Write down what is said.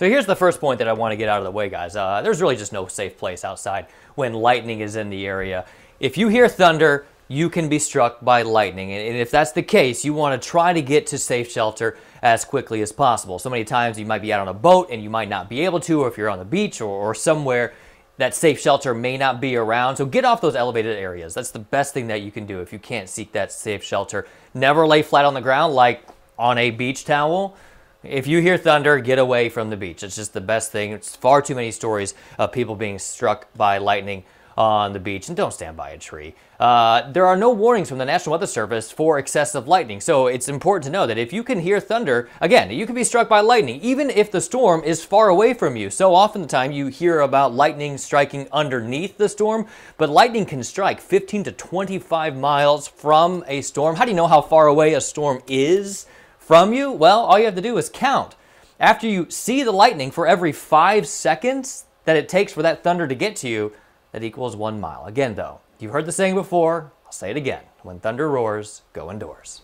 So here's the first point that I want to get out of the way, guys. Uh, there's really just no safe place outside when lightning is in the area. If you hear thunder, you can be struck by lightning. And if that's the case, you want to try to get to safe shelter as quickly as possible. So many times you might be out on a boat and you might not be able to, or if you're on the beach or, or somewhere that safe shelter may not be around. So get off those elevated areas. That's the best thing that you can do if you can't seek that safe shelter. Never lay flat on the ground like on a beach towel. If you hear thunder, get away from the beach. It's just the best thing. It's far too many stories of people being struck by lightning on the beach and don't stand by a tree. Uh, there are no warnings from the National Weather Service for excessive lightning, so it's important to know that if you can hear thunder, again, you can be struck by lightning, even if the storm is far away from you. So often the time you hear about lightning striking underneath the storm, but lightning can strike 15 to 25 miles from a storm. How do you know how far away a storm is? from you? Well, all you have to do is count. After you see the lightning for every five seconds that it takes for that thunder to get to you, that equals one mile. Again, though, you've heard the saying before, I'll say it again. When thunder roars, go indoors.